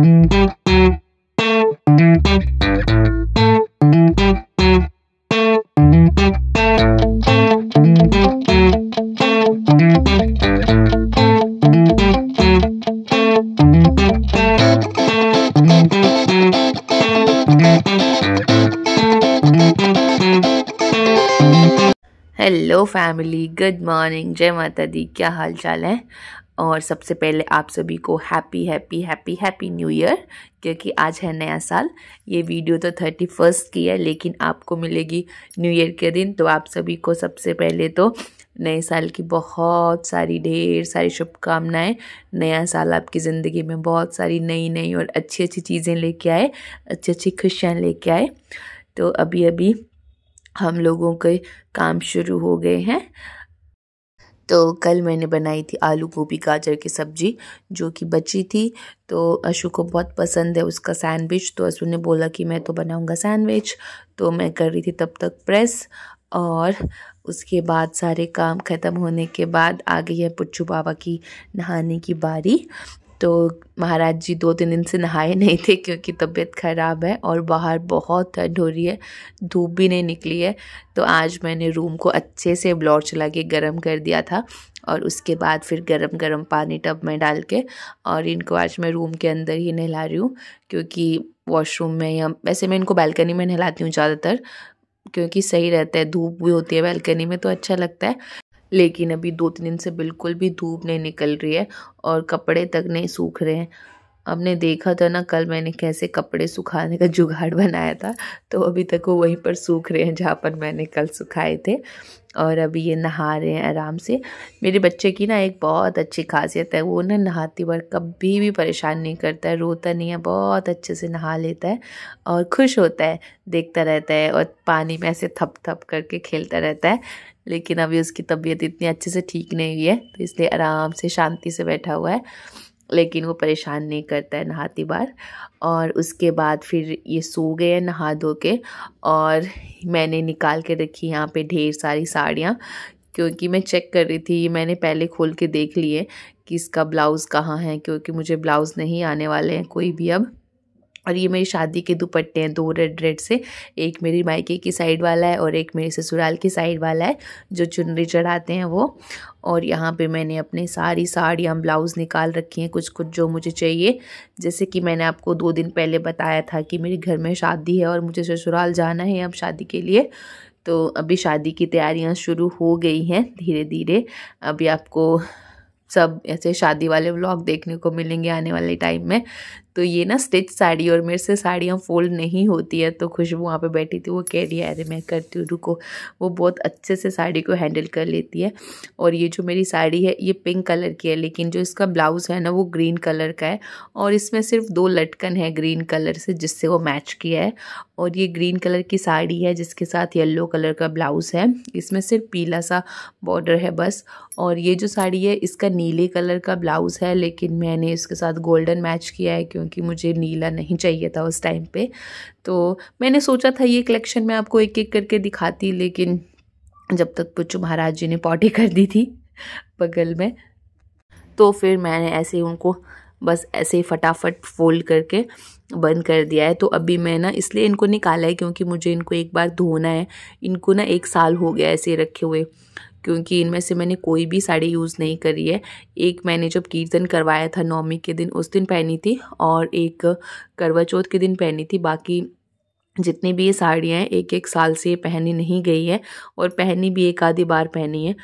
hello family good morning जय माता दी क्या हाल चाल है और सबसे पहले आप सभी को happy happy happy happy new year क्योंकि आज है नया साल ये वीडियो तो थर्टी फर्स्ट की है लेकिन आपको मिलेगी न्यू ईयर के दिन तो आप सभी को सबसे पहले तो नए साल की बहुत सारी ढेर सारी शुभकामनाएं नया साल आपकी ज़िंदगी में बहुत सारी नई नई और अच्छी अच्छी चीज़ें लेके आए अच्छी अच्छी खुशियाँ लेके आए तो अभी अभी हम लोगों के काम शुरू हो गए हैं तो कल मैंने बनाई थी आलू गोभी गाजर की सब्ज़ी जो कि बची थी तो अशु को बहुत पसंद है उसका सैंडविच तो अशु ने बोला कि मैं तो बनाऊँगा सैंडविच तो मैं कर रही थी तब तक प्रेस और उसके बाद सारे काम ख़त्म होने के बाद आ गई है पुच्छू बाबा की नहाने की बारी तो महाराज जी दो तीन दिन से नहाए नहीं थे क्योंकि तबीयत ख़राब है और बाहर बहुत ठंड हो रही है धूप भी नहीं निकली है तो आज मैंने रूम को अच्छे से ब्लॉर चला के गर्म कर दिया था और उसके बाद फिर गरम गरम पानी टब में डाल के और इनको आज मैं रूम के अंदर ही नहला रही हूँ क्योंकि वॉशरूम में या वैसे मैं इनको बालकनी में नहलाती हूँ ज़्यादातर क्योंकि सही रहता है धूप भी होती है बालकनी में तो अच्छा लगता है लेकिन अभी दो तीन दिन से बिल्कुल भी धूप नहीं निकल रही है और कपड़े तक नहीं सूख रहे हैं आपने देखा था ना कल मैंने कैसे कपड़े सुखाने का जुगाड़ बनाया था तो अभी तक वो वहीं पर सूख रहे हैं जहाँ पर मैंने कल सुखाए थे और अभी ये नहा रहे हैं आराम से मेरे बच्चे की ना एक बहुत अच्छी खासियत है वो ना नहाती बार कभी भी परेशान नहीं करता है रोता नहीं है बहुत अच्छे से नहा लेता है और खुश होता है देखता रहता है और पानी में ऐसे थप थप करके खेलता रहता है लेकिन अभी उसकी तबीयत इतनी अच्छे से ठीक नहीं हुई है तो इसलिए आराम से शांति से बैठा हुआ है लेकिन वो परेशान नहीं करता है नहाती बार और उसके बाद फिर ये सो गए हैं नहा धो के और मैंने निकाल के रखी यहाँ पे ढेर सारी साड़ियाँ क्योंकि मैं चेक कर रही थी मैंने पहले खोल के देख लिए कि इसका ब्लाउज़ कहाँ है क्योंकि मुझे ब्लाउज़ नहीं आने वाले हैं कोई भी अब और ये मेरी शादी के दुपट्टे हैं दो रेड रेड से एक मेरी मायके की साइड वाला है और एक मेरे ससुराल की साइड वाला है जो चुनरी चढ़ाते हैं वो और यहाँ पे मैंने अपने सारी साड़ियाँ ब्लाउज़ निकाल रखी हैं कुछ कुछ जो मुझे चाहिए जैसे कि मैंने आपको दो दिन पहले बताया था कि मेरे घर में शादी है और मुझे ससुराल जाना है अब शादी के लिए तो अभी शादी की तैयारियाँ शुरू हो गई हैं धीरे धीरे अभी आपको सब ऐसे शादी वाले व्लॉग देखने को मिलेंगे आने वाले टाइम में तो ये ना स्टिच साड़ी और मेरे से साड़ियाँ फोल्ड नहीं होती है तो खुशबू वहाँ पे बैठी थी वो कह रही है अरे मैं करती हूँ रुको वो बहुत अच्छे से साड़ी को हैंडल कर लेती है और ये जो मेरी साड़ी है ये पिंक कलर की है लेकिन जो इसका ब्लाउज़ है ना वो ग्रीन कलर का है और इसमें सिर्फ दो लटकन है ग्रीन कलर से जिससे वो मैच किया है और ये ग्रीन कलर की साड़ी है जिसके साथ येल्लो कलर का ब्लाउज़ है इसमें सिर्फ पीला सा बॉर्डर है बस और ये जो साड़ी है इसका नीले कलर का ब्लाउज़ है लेकिन मैंने इसके साथ गोल्डन मैच किया है क्यों क्योंकि मुझे नीला नहीं चाहिए था उस टाइम पे तो मैंने सोचा था ये कलेक्शन मैं आपको एक एक करके दिखाती लेकिन जब तक पुच्चू महाराज जी ने पॉटी कर दी थी बगल में तो फिर मैंने ऐसे ही उनको बस ऐसे ही फटाफट फोल्ड करके बंद कर दिया है तो अभी मैं ना इसलिए इनको निकाला है क्योंकि मुझे इनको एक बार धोना है इनको ना एक साल हो गया ऐसे रखे हुए क्योंकि इनमें से मैंने कोई भी साड़ी यूज़ नहीं करी है एक मैंने जब कीर्तन करवाया था नौमी के दिन उस दिन पहनी थी और एक करवा चौथ के दिन पहनी थी बाकी जितनी भी ये साड़ियाँ हैं एक एक साल से ये पहनी नहीं गई है और पहनी भी एक आधी बार पहनी है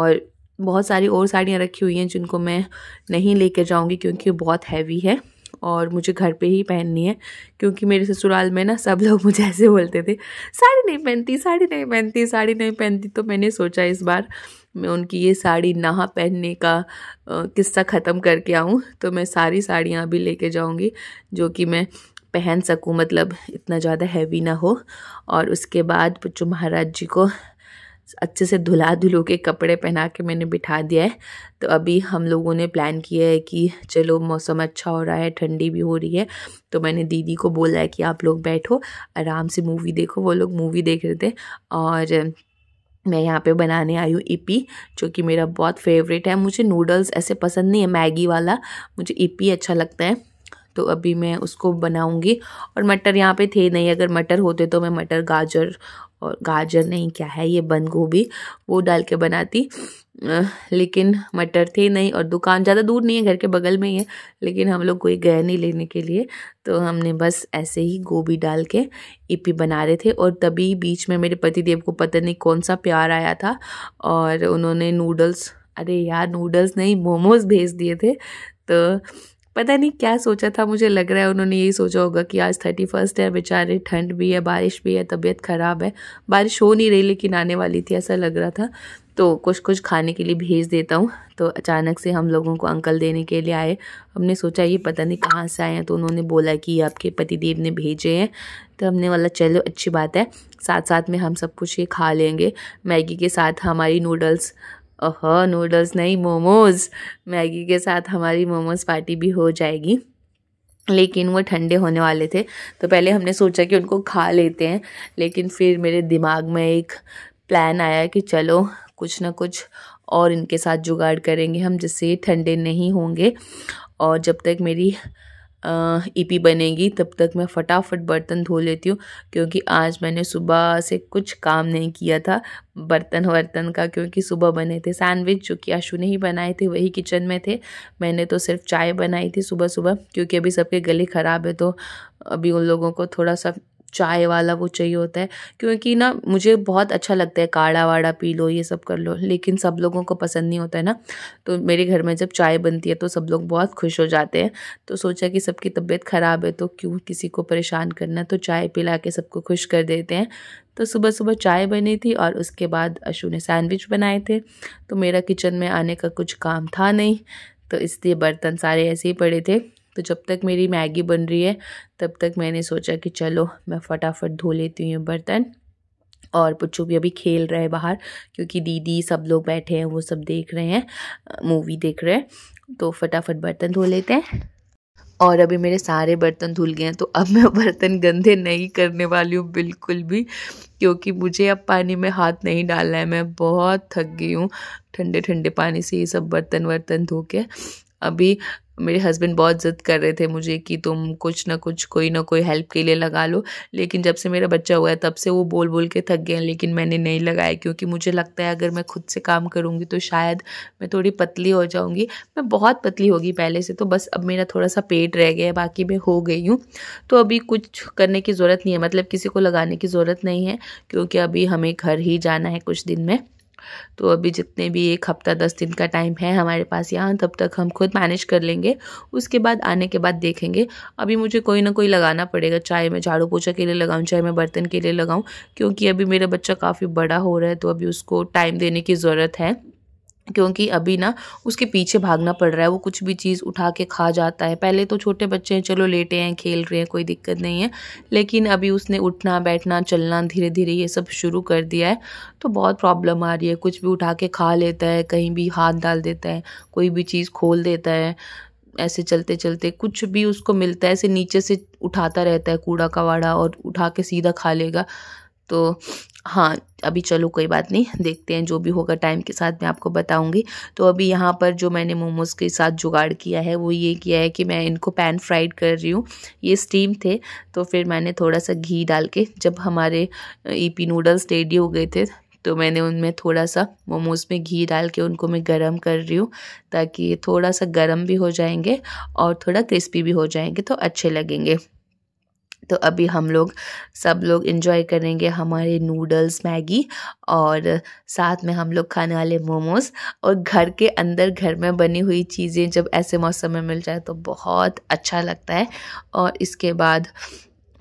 और बहुत सारी और साड़ियाँ रखी हुई हैं जिनको मैं नहीं लेकर जाऊँगी क्योंकि बहुत हैवी है और मुझे घर पे ही पहननी है क्योंकि मेरे ससुराल में ना सब लोग मुझे ऐसे बोलते थे साड़ी नहीं पहनती साड़ी नहीं पहनती साड़ी नहीं पहनती तो मैंने सोचा इस बार मैं उनकी ये साड़ी ना पहनने का किस्सा ख़त्म करके आऊँ तो मैं सारी साड़ियाँ भी लेके जाऊँगी जो कि मैं पहन सकूँ मतलब इतना ज़्यादा हैवी ना हो और उसके बाद बच्चों महाराज जी को अच्छे से धुला धुलो के कपड़े पहना के मैंने बिठा दिया है तो अभी हम लोगों ने प्लान किया है कि चलो मौसम अच्छा हो रहा है ठंडी भी हो रही है तो मैंने दीदी को बोला है कि आप लोग बैठो आराम से मूवी देखो वो लोग मूवी देख रहे थे और मैं यहाँ पे बनाने आई हूँ इपी e जो कि मेरा बहुत फेवरेट है मुझे नूडल्स ऐसे पसंद नहीं है मैगी वाला मुझे इपी e अच्छा लगता है तो अभी मैं उसको बनाऊँगी और मटर यहाँ पे थे नहीं अगर मटर होते तो मैं मटर गाजर और गाजर नहीं क्या है ये बंद गोभी वो डाल के बनाती लेकिन मटर थे नहीं और दुकान ज़्यादा दूर नहीं है घर के बगल में ही है लेकिन हम लोग कोई गए नहीं लेने के लिए तो हमने बस ऐसे ही गोभी डाल के इपी बना रहे थे और तभी बीच में मेरे पतिदेव को पता नहीं कौन सा प्यार आया था और उन्होंने नूडल्स अरे यार नूडल्स नहीं मोमोज भेज दिए थे तो पता नहीं क्या सोचा था मुझे लग रहा है उन्होंने यही सोचा होगा कि आज थर्टी फर्स्ट है बेचारे ठंड भी है बारिश भी है तबीयत ख़राब है बारिश हो नहीं रही लेकिन आने वाली थी ऐसा लग रहा था तो कुछ कुछ खाने के लिए भेज देता हूँ तो अचानक से हम लोगों को अंकल देने के लिए आए हमने सोचा ये पता नहीं कहाँ से आए हैं तो उन्होंने बोला कि आपके पतिदेव ने भेजे हैं तो हमने वाला चलो अच्छी बात है साथ साथ में हम सब कुछ ये खा लेंगे मैगी के साथ हमारी नूडल्स ओह नूडल्स नहीं मोमोज़ मैगी के साथ हमारी मोमोज़ पार्टी भी हो जाएगी लेकिन वो ठंडे होने वाले थे तो पहले हमने सोचा कि उनको खा लेते हैं लेकिन फिर मेरे दिमाग में एक प्लान आया कि चलो कुछ ना कुछ और इनके साथ जुगाड़ करेंगे हम जिससे ये ठंडे नहीं होंगे और जब तक मेरी ईपी e बनेगी तब तक मैं फटाफट बर्तन धो लेती हूँ क्योंकि आज मैंने सुबह से कुछ काम नहीं किया था बर्तन वर्तन का क्योंकि सुबह बने थे सैंडविच जो कि आशु ने ही बनाए थे वही किचन में थे मैंने तो सिर्फ चाय बनाई थी सुबह सुबह क्योंकि अभी सबके गले ख़राब है तो अभी उन लोगों को थोड़ा सा चाय वाला वो चाहिए होता है क्योंकि ना मुझे बहुत अच्छा लगता है काढ़ा वाढ़ा पी लो ये सब कर लो लेकिन सब लोगों को पसंद नहीं होता है ना तो मेरे घर में जब चाय बनती है तो सब लोग बहुत खुश हो जाते हैं तो सोचा कि सबकी तबीयत ख़राब है तो क्यों किसी को परेशान करना तो चाय पिला के सबको खुश कर देते हैं तो सुबह सुबह चाय बनी थी और उसके बाद अशू ने सैंडविच बनाए थे तो मेरा किचन में आने का कुछ काम था नहीं तो इसलिए बर्तन सारे ऐसे ही पड़े थे तो जब तक मेरी मैगी बन रही है तब तक मैंने सोचा कि चलो मैं फटाफट धो लेती हूँ बर्तन और पुच्छू भी अभी खेल रहे हैं बाहर क्योंकि दीदी सब लोग बैठे हैं वो सब देख रहे हैं मूवी देख रहे हैं तो फटाफट बर्तन धो लेते हैं और अभी मेरे सारे बर्तन धुल गए हैं तो अब मैं बर्तन गंदे नहीं करने वाली हूँ बिल्कुल भी क्योंकि मुझे अब पानी में हाथ नहीं डालना है मैं बहुत थक गई हूँ ठंडे ठंडे पानी से ये सब बर्तन वर्तन धो के अभी मेरे हस्बैंड बहुत ज़िद कर रहे थे मुझे कि तुम कुछ ना कुछ कोई ना कोई हेल्प के लिए लगा लो लेकिन जब से मेरा बच्चा हुआ है तब से वो बोल बोल के थक गए हैं लेकिन मैंने नहीं लगाया क्योंकि मुझे लगता है अगर मैं खुद से काम करूँगी तो शायद मैं थोड़ी पतली हो जाऊँगी मैं बहुत पतली होगी पहले से तो बस अब मेरा थोड़ा सा पेट रह गया है बाकी मैं हो गई हूँ तो अभी कुछ करने की ज़रूरत नहीं है मतलब किसी को लगाने की ज़रूरत नहीं है क्योंकि अभी हमें घर ही जाना है कुछ दिन में तो अभी जितने भी एक हफ़्ता दस दिन का टाइम है हमारे पास यहाँ तब तक हम खुद मैनेज कर लेंगे उसके बाद आने के बाद देखेंगे अभी मुझे कोई ना कोई लगाना पड़ेगा चाहे मैं झाड़ू पोछा के लिए लगाऊँ चाहे मैं बर्तन के लिए लगाऊँ क्योंकि अभी मेरा बच्चा काफ़ी बड़ा हो रहा है तो अभी उसको टाइम देने की ज़रूरत है क्योंकि अभी ना उसके पीछे भागना पड़ रहा है वो कुछ भी चीज़ उठा के खा जाता है पहले तो छोटे बच्चे हैं चलो लेटे हैं खेल रहे हैं कोई दिक्कत नहीं है लेकिन अभी उसने उठना बैठना चलना धीरे धीरे ये सब शुरू कर दिया है तो बहुत प्रॉब्लम आ रही है कुछ भी उठा के खा लेता है कहीं भी हाथ डाल देता है कोई भी चीज़ खोल देता है ऐसे चलते चलते कुछ भी उसको मिलता है ऐसे नीचे से उठाता रहता है कूड़ा कवाड़ा और उठा के सीधा खा लेगा तो हाँ अभी चलो कोई बात नहीं देखते हैं जो भी होगा टाइम के साथ मैं आपको बताऊंगी तो अभी यहाँ पर जो मैंने मोमोज़ के साथ जुगाड़ किया है वो ये किया है कि मैं इनको पैन फ्राइड कर रही हूँ ये स्टीम थे तो फिर मैंने थोड़ा सा घी डाल के जब हमारे ईपी नूडल्स रेडी हो गए थे तो मैंने उनमें थोड़ा सा मोमोज़ में घी डाल के उनको मैं गरम कर रही हूँ ताकि थोड़ा सा गरम भी हो जाएंगे और थोड़ा क्रिस्पी भी हो जाएंगे तो अच्छे लगेंगे तो अभी हम लोग सब लोग इन्जॉय करेंगे हमारे नूडल्स मैगी और साथ में हम लोग खाने वाले मोमोज़ और घर के अंदर घर में बनी हुई चीज़ें जब ऐसे मौसम में मिल जाए तो बहुत अच्छा लगता है और इसके बाद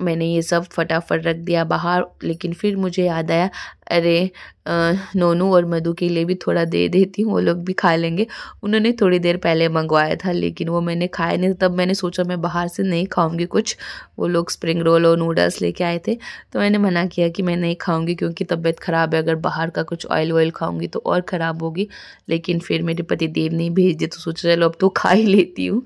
मैंने ये सब फटाफट रख दिया बाहर लेकिन फिर मुझे याद आया अरे नोनू और मधु के लिए भी थोड़ा दे देती हूँ वो लोग भी खा लेंगे उन्होंने थोड़ी देर पहले मंगवाया था लेकिन वो मैंने खाया नहीं तब मैंने सोचा मैं बाहर से नहीं खाऊंगी कुछ वो लोग स्प्रिंग रोल और नूडल्स लेके आए थे तो मैंने मना किया कि मैं नहीं खाऊंगी क्योंकि तबीयत ख़राब है अगर बाहर का कुछ ऑयल वॉयल खाऊँगी तो और ख़राब होगी लेकिन फिर मेरे पति देव नहीं भेज दी तो सोचा चलो अब तो खा ही लेती हूँ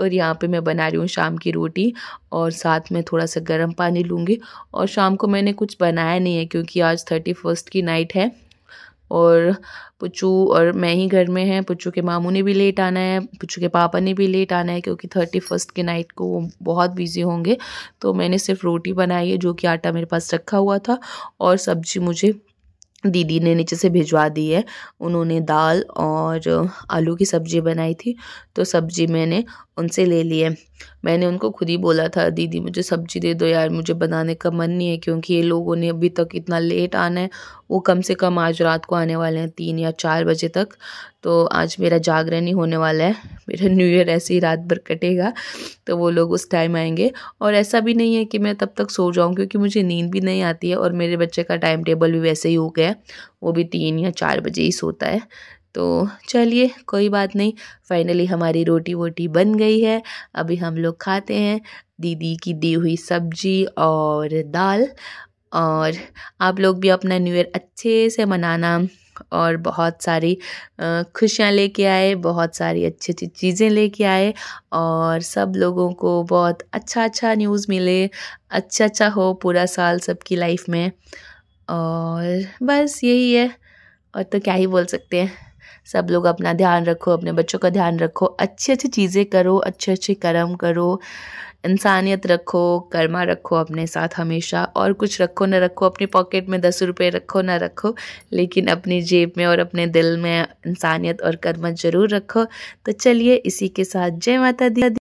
और यहाँ पे मैं बना रही हूँ शाम की रोटी और साथ में थोड़ा सा गर्म पानी लूँगी और शाम को मैंने कुछ बनाया नहीं है क्योंकि आज थर्टी थर्टी फर्स्ट की नाइट है और पुचू और मैं ही घर में है पुचू के मामू ने भी लेट आना है पुचू के पापा ने भी लेट आना है क्योंकि थर्टी फर्स्ट की नाइट को वो बहुत बिजी होंगे तो मैंने सिर्फ रोटी बनाई है जो कि आटा मेरे पास रखा हुआ था और सब्जी मुझे दीदी ने नीचे से भिजवा दी है उन्होंने दाल और आलू की सब्ज़ी बनाई थी तो सब्ज़ी मैंने उनसे ले ली है मैंने उनको खुद ही बोला था दीदी मुझे सब्ज़ी दे दो यार मुझे बनाने का मन नहीं है क्योंकि ये लोगों ने अभी तक इतना लेट आना है वो कम से कम आज रात को आने वाले हैं तीन या चार बजे तक तो आज मेरा जागरण ही होने वाला है मेरा न्यू ईयर ऐसे ही रात भर कटेगा तो वो लोग उस टाइम आएंगे और ऐसा भी नहीं है कि मैं तब तक सो जाऊँ क्योंकि मुझे नींद भी नहीं आती है और मेरे बच्चे का टाइम टेबल भी वैसे ही हो गया वो भी तीन या चार बजे ही सोता है तो चलिए कोई बात नहीं फाइनली हमारी रोटी वोटी बन गई है अभी हम लोग खाते हैं दीदी की दी हुई सब्जी और दाल और आप लोग भी अपना न्यू ईयर अच्छे से मनाना और बहुत सारी खुशियाँ लेके आए बहुत सारी अच्छी अच्छी चीज़ें लेके आए और सब लोगों को बहुत अच्छा अच्छा न्यूज़ मिले अच्छा अच्छा हो पूरा साल सबकी लाइफ में और बस यही है और तो क्या ही बोल सकते हैं सब लोग अपना ध्यान रखो अपने बच्चों का ध्यान रखो अच्छी अच्छी चीज़ें करो अच्छे अच्छे कर्म करो इंसानियत रखो कर्मा रखो अपने साथ हमेशा और कुछ रखो ना रखो अपनी पॉकेट में दस रुपये रखो ना रखो लेकिन अपनी जेब में और अपने दिल में इंसानियत और कर्मा ज़रूर रखो तो चलिए इसी के साथ जय माता दी